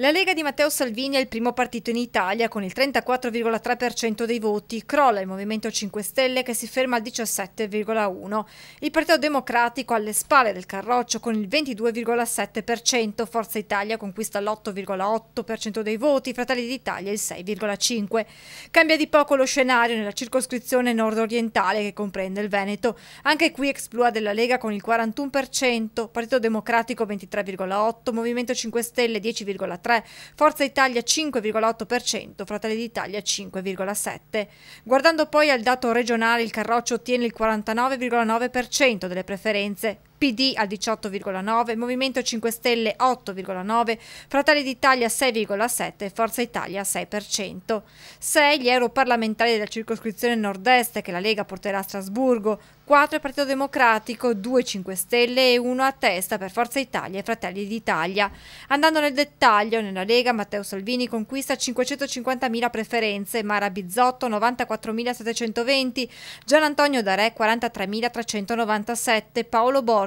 La Lega di Matteo Salvini è il primo partito in Italia con il 34,3% dei voti, crolla il Movimento 5 Stelle che si ferma al 17,1%, il Partito Democratico alle spalle del Carroccio con il 22,7%, Forza Italia conquista l'8,8% dei voti, Fratelli d'Italia il 6,5%. Cambia di poco lo scenario nella circoscrizione nord-orientale che comprende il Veneto, anche qui exploa della Lega con il 41%, Partito Democratico 23,8%, Movimento 5 Stelle 10,3%, 4,3%, Forza Italia 5,8%, Fratelli d'Italia 5,7%. Guardando poi al dato regionale, il Carroccio ottiene il 49,9% delle preferenze, PD al 18,9, Movimento 5 Stelle 8,9, Fratelli d'Italia 6,7, Forza Italia 6%. 6 gli europarlamentari della circoscrizione nord-est che la Lega porterà a Strasburgo, 4 il Partito Democratico, 2 5 Stelle e 1 a testa per Forza Italia e Fratelli d'Italia. Andando nel dettaglio, nella Lega Matteo Salvini conquista 550.000 preferenze, Mara Bizzotto 94.720, Gian Antonio Darè 43.397, Paolo Borghi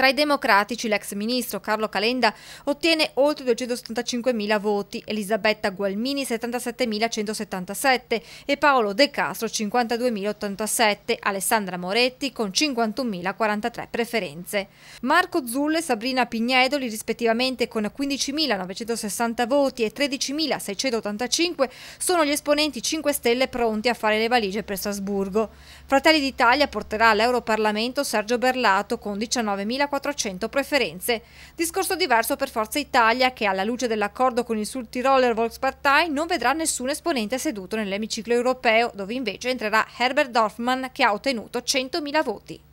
Tra i democratici l'ex ministro Carlo Calenda ottiene oltre 275.000 voti, Elisabetta Gualmini 77.177 e Paolo De Castro 52.087, Alessandra Moretti con 51.043 preferenze. Marco Zulle e Sabrina Pignedoli rispettivamente con 15.960 voti e 13.685 sono gli esponenti 5 Stelle pronti a fare le valigie per Strasburgo. Fratelli d'Italia porterà all'Europarlamento Sergio Berlato con 19.000 3.400 preferenze. Discorso diverso per Forza Italia che alla luce dell'accordo con il Sul Tiroler Volkspartei non vedrà nessun esponente seduto nell'emiciclo europeo dove invece entrerà Herbert Dorfman che ha ottenuto 100.000 voti.